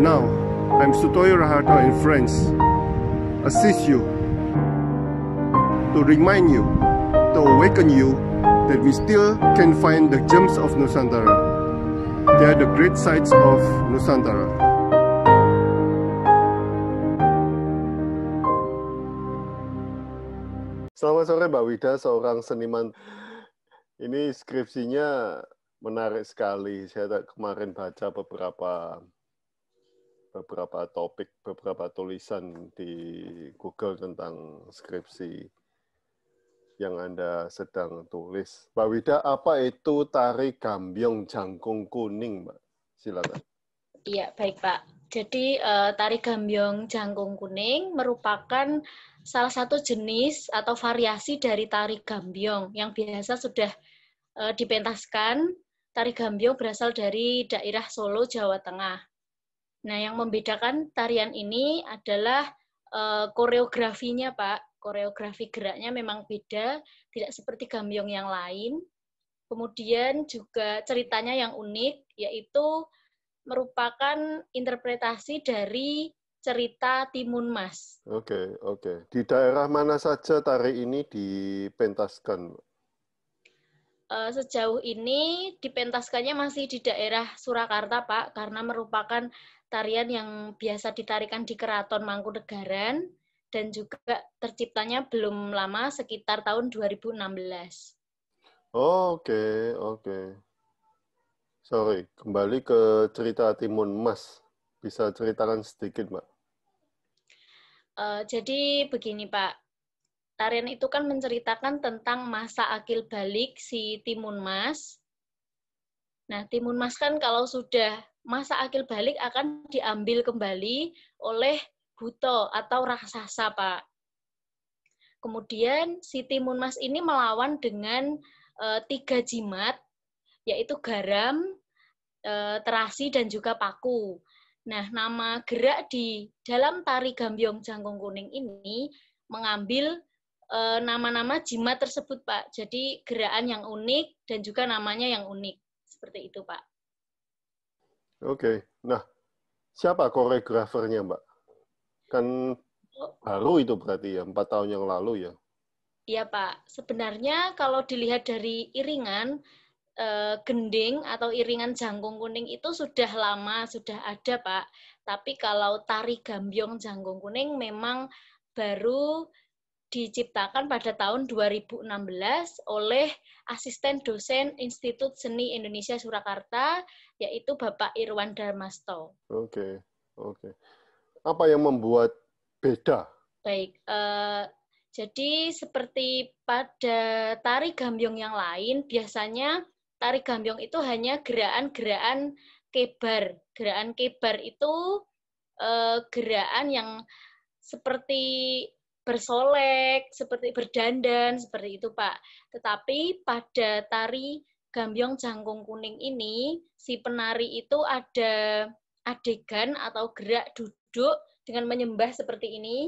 Now, I'm Sutoyo Rahata and friends assist you to remind you, to awaken you that we still can find the gems of Nusantara. They are the great sites of Nusantara. Selamat sore Mbak Wida, seorang seniman. Ini skripsinya menarik sekali. Saya kemarin baca beberapa beberapa topik, beberapa tulisan di Google tentang skripsi yang Anda sedang tulis. Mbak Wida, apa itu tari gambyong jangkung kuning, Mbak? Silakan. Iya, baik Pak. Jadi eh, tari gambyong jangkung kuning merupakan salah satu jenis atau variasi dari tari gambyong yang biasa sudah eh, dipentaskan. Tari gambyong berasal dari daerah Solo, Jawa Tengah. Nah, yang membedakan tarian ini adalah uh, koreografinya, Pak. Koreografi geraknya memang beda, tidak seperti gambyong yang lain. Kemudian juga ceritanya yang unik, yaitu merupakan interpretasi dari cerita Timun Mas. Oke, okay, oke. Okay. Di daerah mana saja tari ini dipentaskan? Eh, sejauh ini dipentaskannya masih di daerah Surakarta, Pak, karena merupakan tarian yang biasa ditarikan di Keraton Mangkunegaran dan juga terciptanya belum lama sekitar tahun 2016. Oke, oh, oke. Okay, okay. Sorry, kembali ke cerita Timun Mas. Bisa ceritakan sedikit, Pak. Uh, eh, jadi begini, Pak tarian itu kan menceritakan tentang masa akil balik si Timun Mas. Nah, Timun Mas kan kalau sudah masa akil balik akan diambil kembali oleh buto atau raksasa, Pak. Kemudian si Timun Mas ini melawan dengan e, tiga jimat, yaitu garam, e, terasi, dan juga paku. Nah, nama gerak di dalam tari gambiong jangkung kuning ini mengambil Eh, nama-nama jimat tersebut, Pak. Jadi gerakan yang unik dan juga namanya yang unik. Seperti itu, Pak. Oke. Nah, siapa koreografernya, Mbak? Kan oh. baru itu berarti ya, empat tahun yang lalu ya? Iya, Pak. Sebenarnya kalau dilihat dari iringan, eh, gending atau iringan jangkung kuning itu sudah lama, sudah ada, Pak. Tapi kalau tari gambyong jangkung kuning memang baru diciptakan pada tahun 2016 oleh asisten dosen Institut Seni Indonesia Surakarta yaitu Bapak Irwan Darmasto. Oke, oke. Apa yang membuat beda? Baik, uh, jadi seperti pada tari gambyong yang lain biasanya tari gambyong itu hanya gerakan-gerakan kebar. gerakan kebar itu uh, gerakan yang seperti bersolek, seperti berdandan, seperti itu Pak. Tetapi pada tari Gambyong Jangkung Kuning ini, si penari itu ada adegan atau gerak duduk dengan menyembah seperti ini.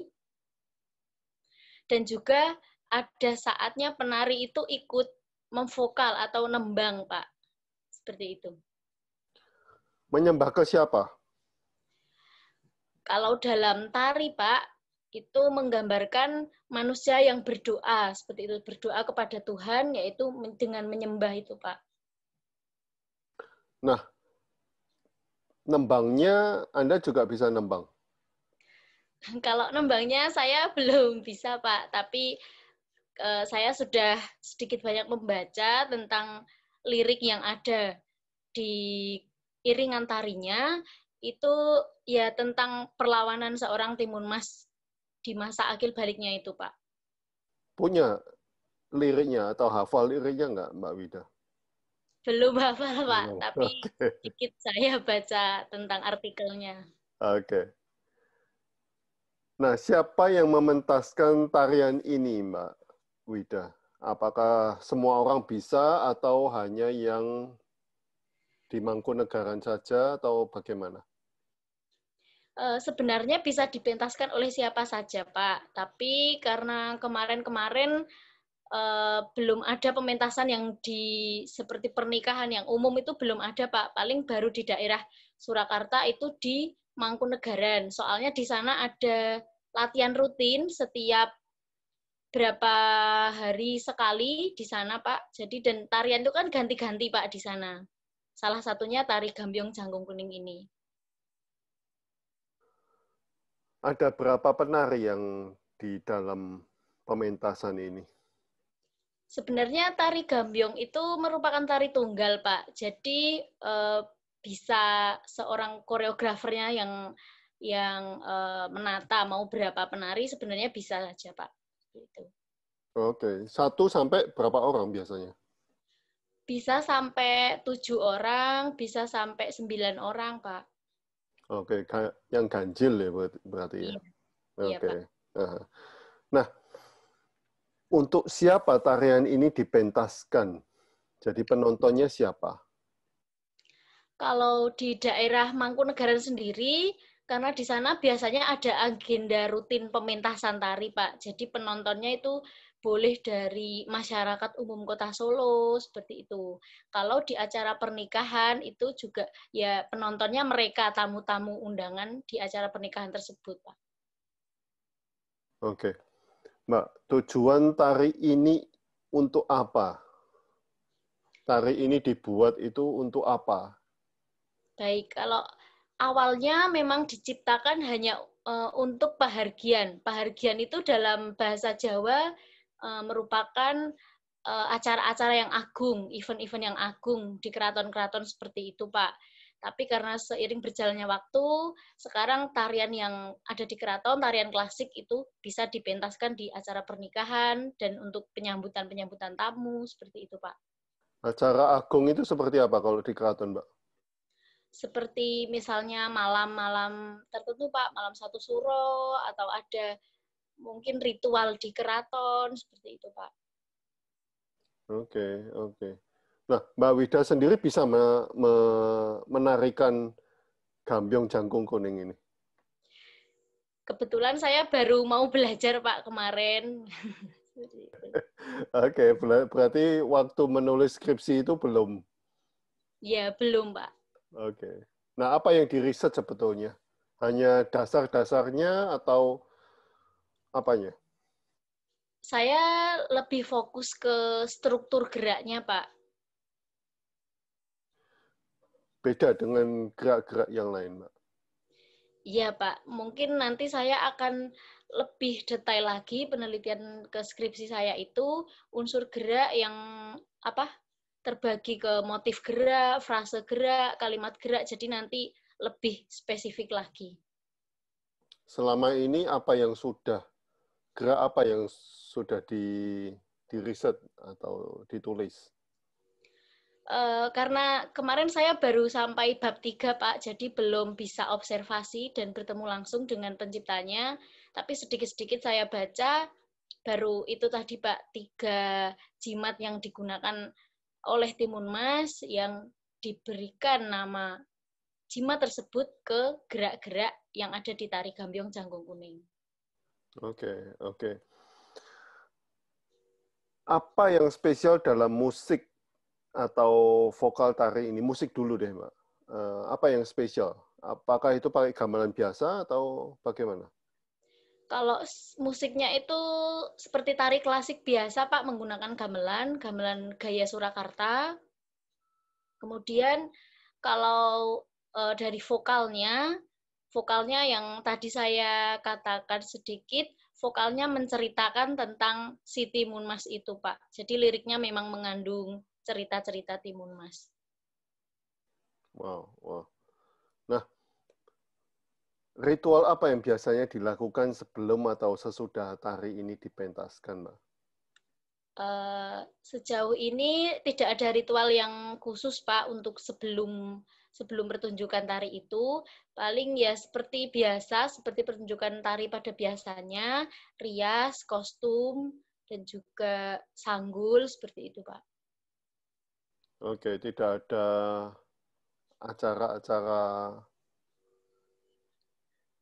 Dan juga ada saatnya penari itu ikut memvokal atau nembang, Pak. Seperti itu. Menyembah ke siapa? Kalau dalam tari, Pak, itu menggambarkan manusia yang berdoa seperti itu berdoa kepada Tuhan yaitu dengan menyembah itu Pak. Nah, nembangnya Anda juga bisa nembang? Kalau nembangnya saya belum bisa Pak, tapi eh, saya sudah sedikit banyak membaca tentang lirik yang ada di iringan tarinya itu ya tentang perlawanan seorang timun mas di masa akil baliknya itu, Pak? Punya liriknya atau hafal liriknya enggak, Mbak Wida? Belum hafal, Pak. Belum. Tapi okay. sedikit saya baca tentang artikelnya. Oke. Okay. Nah, siapa yang mementaskan tarian ini, Mbak Wida? Apakah semua orang bisa atau hanya yang di Mangkunegaran saja atau bagaimana? Eh, sebenarnya bisa dipentaskan oleh siapa saja, Pak. Tapi karena kemarin-kemarin eh, belum ada pementasan yang di seperti pernikahan yang umum itu belum ada, Pak. Paling baru di daerah Surakarta itu di Mangkunegaran. Soalnya di sana ada latihan rutin setiap berapa hari sekali di sana, Pak. Jadi dan tarian itu kan ganti-ganti, Pak, di sana. Salah satunya tari Gambyong Janggung Kuning ini ada berapa penari yang di dalam pementasan ini? Sebenarnya tari gambyong itu merupakan tari tunggal, Pak. Jadi e, bisa seorang koreografernya yang yang e, menata mau berapa penari sebenarnya bisa saja, Pak. Gitu. Oke, satu sampai berapa orang biasanya? Bisa sampai tujuh orang, bisa sampai sembilan orang, Pak. Oke, okay. yang ganjil ya berarti ya. Iya. Iya, Oke. okay. Iya, nah, untuk siapa tarian ini dipentaskan? Jadi penontonnya siapa? Kalau di daerah Mangkunegaran sendiri, karena di sana biasanya ada agenda rutin pementasan tari, Pak. Jadi penontonnya itu boleh dari masyarakat umum kota Solo seperti itu. Kalau di acara pernikahan itu juga ya penontonnya mereka tamu-tamu undangan di acara pernikahan tersebut, Pak. Oke. Mbak, tujuan tari ini untuk apa? Tari ini dibuat itu untuk apa? Baik, kalau awalnya memang diciptakan hanya eh, untuk pahargian. Pahargian itu dalam bahasa Jawa Eh, merupakan eh, acara-acara yang agung, event-event yang agung di keraton-keraton seperti itu, Pak. Tapi karena seiring berjalannya waktu, sekarang tarian yang ada di keraton, tarian klasik itu bisa dipentaskan di acara pernikahan dan untuk penyambutan-penyambutan tamu, seperti itu, Pak. Acara agung itu seperti apa kalau di keraton, Pak? Seperti misalnya malam-malam tertentu, Pak, malam satu suro, atau ada mungkin ritual di keraton seperti itu Pak. Oke, oke. Nah, Mbak Wida sendiri bisa me me menarikan gambyong jangkung kuning ini? Kebetulan saya baru mau belajar Pak kemarin. oke, berarti waktu menulis skripsi itu belum? Ya, belum Pak. Oke. Nah, apa yang diriset sebetulnya? Hanya dasar-dasarnya atau Apanya? Saya lebih fokus ke struktur geraknya, Pak. Beda dengan gerak-gerak yang lain, Pak. Iya, Pak. Mungkin nanti saya akan lebih detail lagi penelitian ke skripsi saya itu unsur gerak yang apa? terbagi ke motif gerak, frase gerak, kalimat gerak. Jadi nanti lebih spesifik lagi. Selama ini apa yang sudah gerak apa yang sudah di di riset atau ditulis? Uh, karena kemarin saya baru sampai bab 3, Pak, jadi belum bisa observasi dan bertemu langsung dengan penciptanya, tapi sedikit-sedikit saya baca, baru itu tadi, Pak, tiga jimat yang digunakan oleh Timun Mas yang diberikan nama jimat tersebut ke gerak-gerak yang ada di tari gambiong janggung kuning. Oke, okay, oke. Okay. Apa yang spesial dalam musik atau vokal tari ini? Musik dulu deh, Mbak. Eh, apa yang spesial? Apakah itu pakai gamelan biasa atau bagaimana? kalau musiknya itu seperti tari klasik biasa Pak menggunakan gamelan, gamelan gaya Surakarta. Kemudian kalau eh, dari vokalnya vokalnya yang tadi saya katakan sedikit, vokalnya menceritakan tentang si Timun Mas itu, Pak. Jadi liriknya memang mengandung cerita-cerita Timun Mas. Wow, wow. Nah, ritual apa yang biasanya dilakukan sebelum atau sesudah tari ini dipentaskan, pak? Uh, eh, sejauh ini tidak ada ritual yang khusus, Pak, untuk sebelum sebelum pertunjukan tari itu paling ya seperti biasa seperti pertunjukan tari pada biasanya rias kostum dan juga sanggul seperti itu pak oke tidak ada acara-acara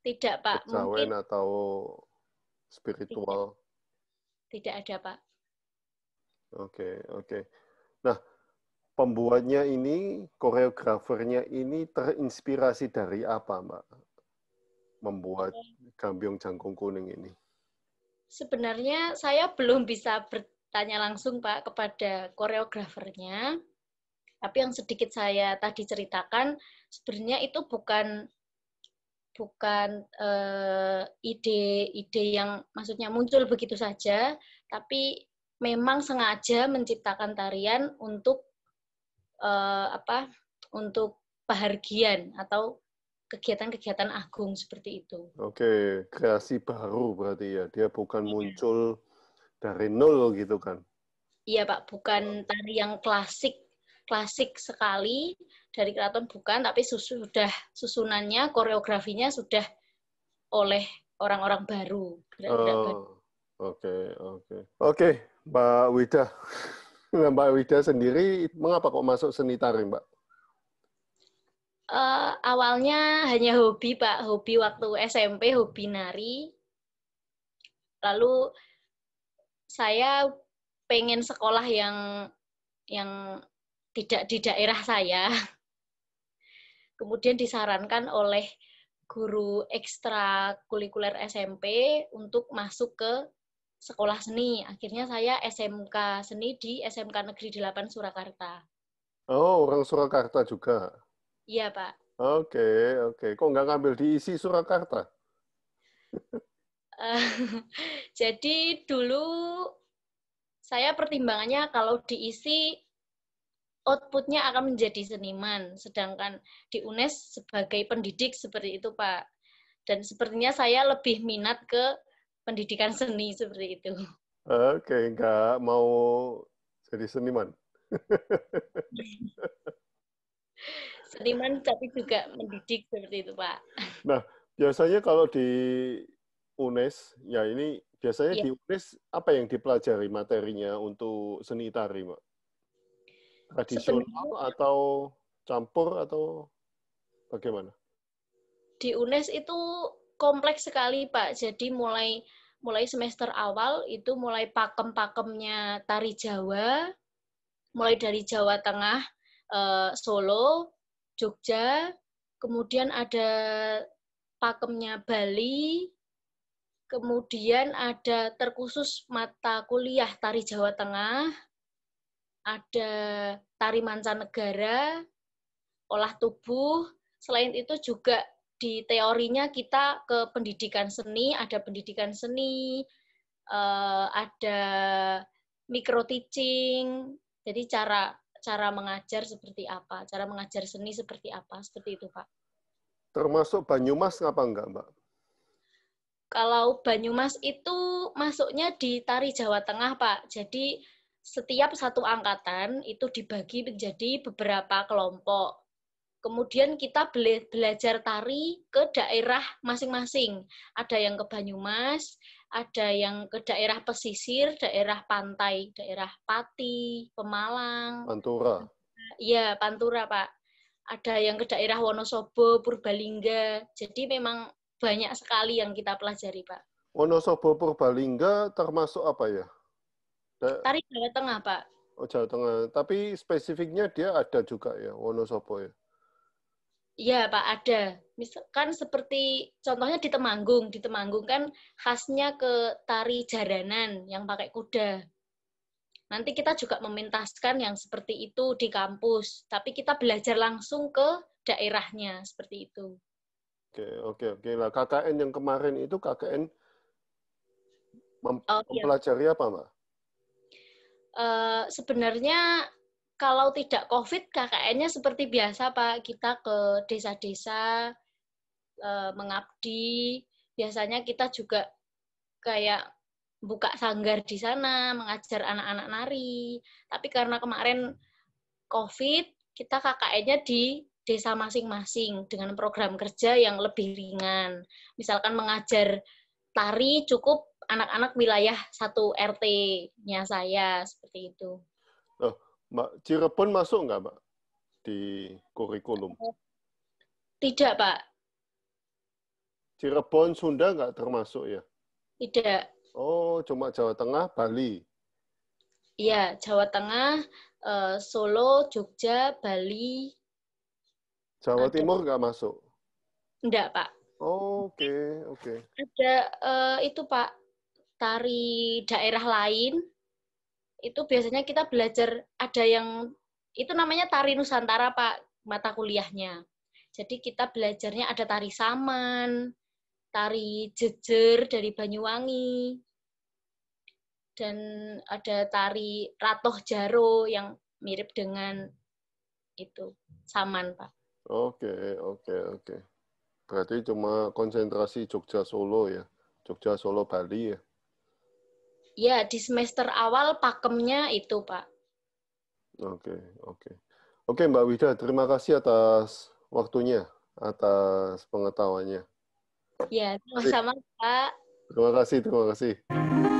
tidak pak mungkin atau spiritual tidak, tidak ada pak oke oke nah pembuatnya ini, koreografernya ini terinspirasi dari apa, Mbak? Membuat Gambyong Jangkung Kuning ini. Sebenarnya saya belum bisa bertanya langsung, Pak, kepada koreografernya. Tapi yang sedikit saya tadi ceritakan, sebenarnya itu bukan bukan ide-ide eh, yang maksudnya muncul begitu saja, tapi memang sengaja menciptakan tarian untuk uh, apa untuk pahargian atau kegiatan-kegiatan agung seperti itu. Oke, kreasi baru berarti ya. Dia bukan iya. muncul dari nol gitu kan. Iya, Pak, bukan tari yang klasik klasik sekali dari keraton bukan, tapi susu sudah susunannya, koreografinya sudah oleh orang-orang baru. Oh, oke, oke. Oke, Mbak Wida. Nah, Mbak Wida sendiri, mengapa kok masuk seni tari, Mbak? Uh, awalnya hanya hobi, Pak. Hobi waktu SMP, hobi nari. Lalu saya pengen sekolah yang yang tidak di daerah saya. Kemudian disarankan oleh guru ekstra kulikuler SMP untuk masuk ke sekolah seni. Akhirnya saya SMK seni di SMK Negeri 8 Surakarta. Oh, orang Surakarta juga? Iya, Pak. Oke, okay, oke. Okay. Kok nggak ngambil diisi Surakarta? Eh, jadi dulu saya pertimbangannya kalau diisi outputnya akan menjadi seniman, sedangkan di UNES sebagai pendidik seperti itu, Pak. Dan sepertinya saya lebih minat ke pendidikan seni seperti itu. Oke, okay, nggak mau jadi seniman. seniman tapi juga mendidik seperti itu, Pak. Nah, biasanya kalau di UNES, ya ini biasanya ya. di iya. UNES apa yang dipelajari materinya untuk seni tari, Pak? Tradisional Sebenarnya, atau campur atau bagaimana? Di UNES itu kompleks sekali, Pak. Jadi mulai mulai semester awal itu mulai pakem-pakemnya tari Jawa, mulai dari Jawa Tengah, eh, Solo, Jogja, kemudian ada pakemnya Bali, kemudian ada terkhusus mata kuliah tari Jawa Tengah, ada tari mancanegara, olah tubuh, selain itu juga di teorinya kita ke pendidikan seni, ada pendidikan seni, eh, ada micro teaching. Jadi cara cara mengajar seperti apa, cara mengajar seni seperti apa, seperti itu, Pak. Termasuk Banyumas ngapa enggak, Mbak? Kalau Banyumas itu masuknya di Tari Jawa Tengah, Pak. Jadi setiap satu angkatan itu dibagi menjadi beberapa kelompok Kemudian kita bela belajar tari ke daerah masing-masing. Ada yang ke Banyumas, ada yang ke daerah pesisir, daerah pantai, daerah Pati, Pemalang. Pantura. Iya, Pantura, Pak. Ada yang ke daerah Wonosobo, Purbalingga. Jadi memang banyak sekali yang kita pelajari, Pak. Wonosobo, Purbalingga termasuk apa ya? Da tari Jawa Tengah, Pak. Oh, Jawa Tengah. Tapi spesifiknya dia ada juga ya, Wonosobo ya? Iya Pak ada. Misalkan seperti contohnya di Temanggung, di Temanggung kan khasnya ke tari jaranan yang pakai kuda. Nanti kita juga memintaskan yang seperti itu di kampus, tapi kita belajar langsung ke daerahnya seperti itu. Oke oke oke lah KKN yang kemarin itu KKN mem oh, iya. mempelajari apa mbak? Uh, sebenarnya kalau tidak COVID, KKN-nya seperti biasa, Pak. Kita ke desa-desa, eh, mengabdi. Biasanya kita juga kayak buka sanggar di sana, mengajar anak-anak nari. Tapi karena kemarin COVID, kita KKN-nya di desa masing-masing dengan program kerja yang lebih ringan. Misalkan mengajar tari cukup anak-anak wilayah satu RT-nya saya, seperti itu. Oh Mbak Cirebon masuk nggak, Mbak, di kurikulum? Tidak, Pak. Cirebon, Sunda nggak termasuk ya? Tidak. Oh, cuma Jawa Tengah, Bali. Iya, Jawa Tengah, eh, Solo, Jogja, Bali. Jawa ada. Timur nggak masuk? Nggak, Pak. Oke, oh, oke. Okay, okay. Ada uh, itu, Pak, tari daerah lain itu biasanya kita belajar ada yang itu namanya tari Nusantara Pak mata kuliahnya. Jadi kita belajarnya ada tari saman, tari jejer dari Banyuwangi, dan ada tari Ratoh Jaro yang mirip dengan itu saman Pak. Oke, oke, oke. Berarti cuma konsentrasi Jogja Solo ya. Jogja Solo Bali ya. Ya, di semester awal pakemnya itu, Pak. Oke, oke. Oke, Mbak Wida, terima kasih atas waktunya, atas pengetahuannya. Ya, sama-sama, Pak. Terima kasih, terima kasih.